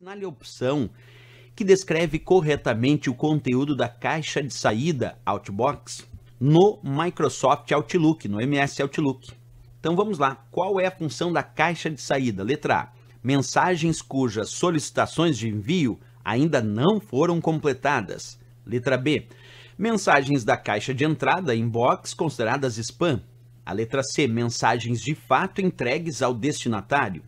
Assinale a opção que descreve corretamente o conteúdo da caixa de saída Outbox no Microsoft Outlook, no MS Outlook. Então vamos lá, qual é a função da caixa de saída? Letra A, mensagens cujas solicitações de envio ainda não foram completadas. Letra B, mensagens da caixa de entrada, inbox, consideradas spam. A letra C, mensagens de fato entregues ao destinatário.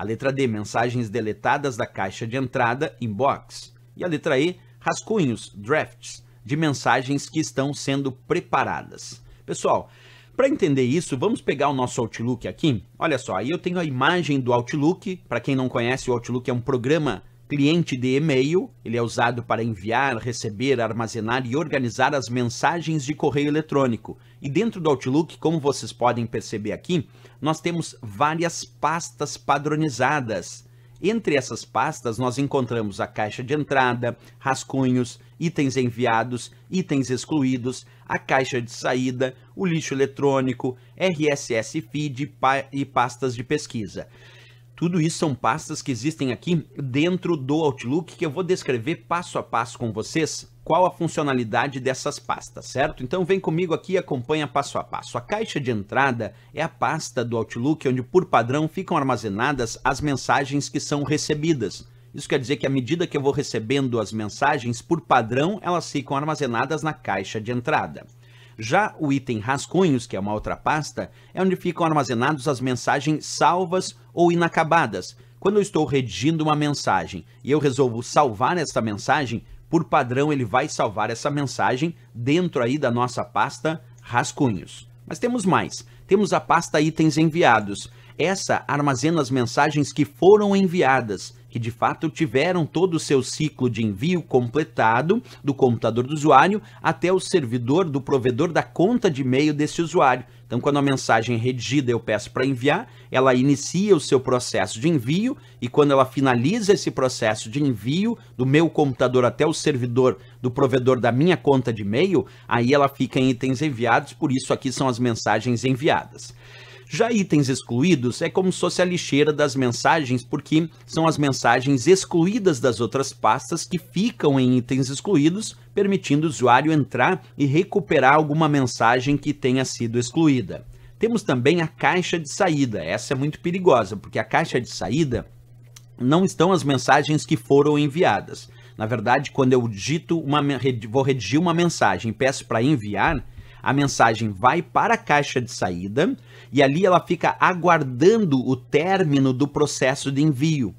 A letra D, mensagens deletadas da caixa de entrada, inbox. E a letra E, rascunhos, drafts, de mensagens que estão sendo preparadas. Pessoal, para entender isso, vamos pegar o nosso Outlook aqui. Olha só, aí eu tenho a imagem do Outlook. Para quem não conhece, o Outlook é um programa cliente de e-mail, ele é usado para enviar, receber, armazenar e organizar as mensagens de correio eletrônico. E dentro do Outlook, como vocês podem perceber aqui, nós temos várias pastas padronizadas. Entre essas pastas, nós encontramos a caixa de entrada, rascunhos, itens enviados, itens excluídos, a caixa de saída, o lixo eletrônico, RSS feed e pastas de pesquisa. Tudo isso são pastas que existem aqui dentro do Outlook que eu vou descrever passo a passo com vocês qual a funcionalidade dessas pastas, certo? Então vem comigo aqui e acompanha passo a passo. A caixa de entrada é a pasta do Outlook onde por padrão ficam armazenadas as mensagens que são recebidas. Isso quer dizer que à medida que eu vou recebendo as mensagens, por padrão, elas ficam armazenadas na caixa de entrada. Já o item rascunhos, que é uma outra pasta, é onde ficam armazenados as mensagens salvas ou inacabadas. Quando eu estou redigindo uma mensagem e eu resolvo salvar essa mensagem, por padrão ele vai salvar essa mensagem dentro aí da nossa pasta rascunhos. Mas temos mais. Temos a pasta itens enviados. Essa armazena as mensagens que foram enviadas que de fato tiveram todo o seu ciclo de envio completado do computador do usuário até o servidor do provedor da conta de e-mail desse usuário. Então, quando a mensagem é redigida eu peço para enviar, ela inicia o seu processo de envio e quando ela finaliza esse processo de envio do meu computador até o servidor do provedor da minha conta de e-mail, aí ela fica em itens enviados, por isso aqui são as mensagens enviadas. Já itens excluídos é como se fosse a lixeira das mensagens, porque são as mensagens excluídas das outras pastas que ficam em itens excluídos, permitindo o usuário entrar e recuperar alguma mensagem que tenha sido excluída. Temos também a caixa de saída. Essa é muito perigosa, porque a caixa de saída não estão as mensagens que foram enviadas. Na verdade, quando eu digito uma vou redigir uma mensagem, peço para enviar, a mensagem vai para a caixa de saída e ali ela fica aguardando o término do processo de envio.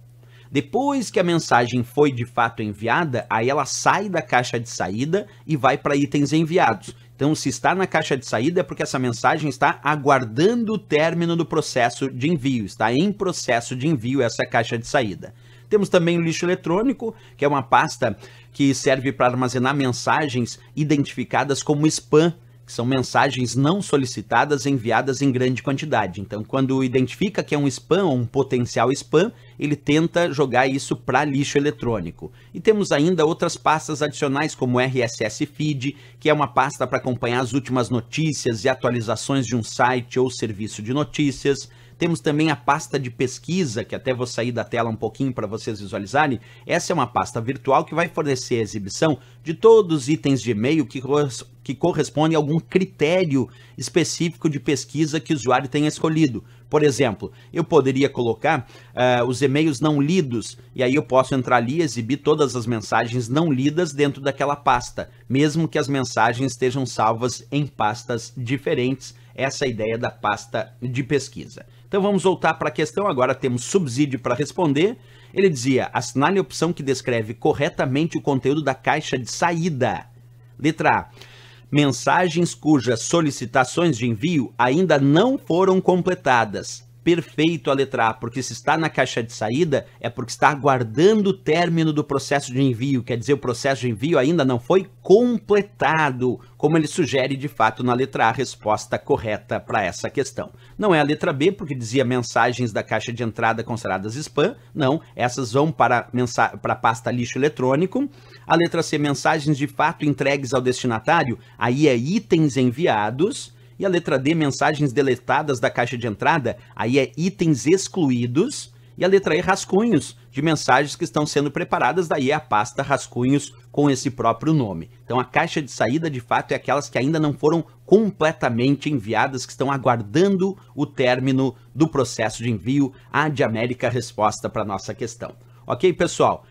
Depois que a mensagem foi de fato enviada, aí ela sai da caixa de saída e vai para itens enviados. Então, se está na caixa de saída é porque essa mensagem está aguardando o término do processo de envio, está em processo de envio essa caixa de saída. Temos também o lixo eletrônico, que é uma pasta que serve para armazenar mensagens identificadas como spam que são mensagens não solicitadas enviadas em grande quantidade. Então, quando identifica que é um spam ou um potencial spam, ele tenta jogar isso para lixo eletrônico. E temos ainda outras pastas adicionais, como RSS Feed, que é uma pasta para acompanhar as últimas notícias e atualizações de um site ou serviço de notícias. Temos também a pasta de pesquisa, que até vou sair da tela um pouquinho para vocês visualizarem. Essa é uma pasta virtual que vai fornecer a exibição de todos os itens de e-mail que, que correspondem a algum critério específico de pesquisa que o usuário tenha escolhido. Por exemplo, eu poderia colocar uh, os e-mails não lidos, e aí eu posso entrar ali e exibir todas as mensagens não lidas dentro daquela pasta, mesmo que as mensagens estejam salvas em pastas diferentes. Essa é a ideia da pasta de pesquisa. Então vamos voltar para a questão, agora temos subsídio para responder. Ele dizia: assinale a opção que descreve corretamente o conteúdo da caixa de saída. Letra A. Mensagens cujas solicitações de envio ainda não foram completadas perfeito a letra A, porque se está na caixa de saída, é porque está aguardando o término do processo de envio, quer dizer, o processo de envio ainda não foi completado, como ele sugere de fato na letra A, a resposta correta para essa questão. Não é a letra B, porque dizia mensagens da caixa de entrada consideradas spam, não, essas vão para, para a pasta lixo eletrônico. A letra C, mensagens de fato entregues ao destinatário, aí é itens enviados e a letra D, mensagens deletadas da caixa de entrada, aí é itens excluídos. E a letra E, rascunhos de mensagens que estão sendo preparadas, daí é a pasta rascunhos com esse próprio nome. Então a caixa de saída, de fato, é aquelas que ainda não foram completamente enviadas, que estão aguardando o término do processo de envio. A de América resposta para nossa questão. Ok, pessoal?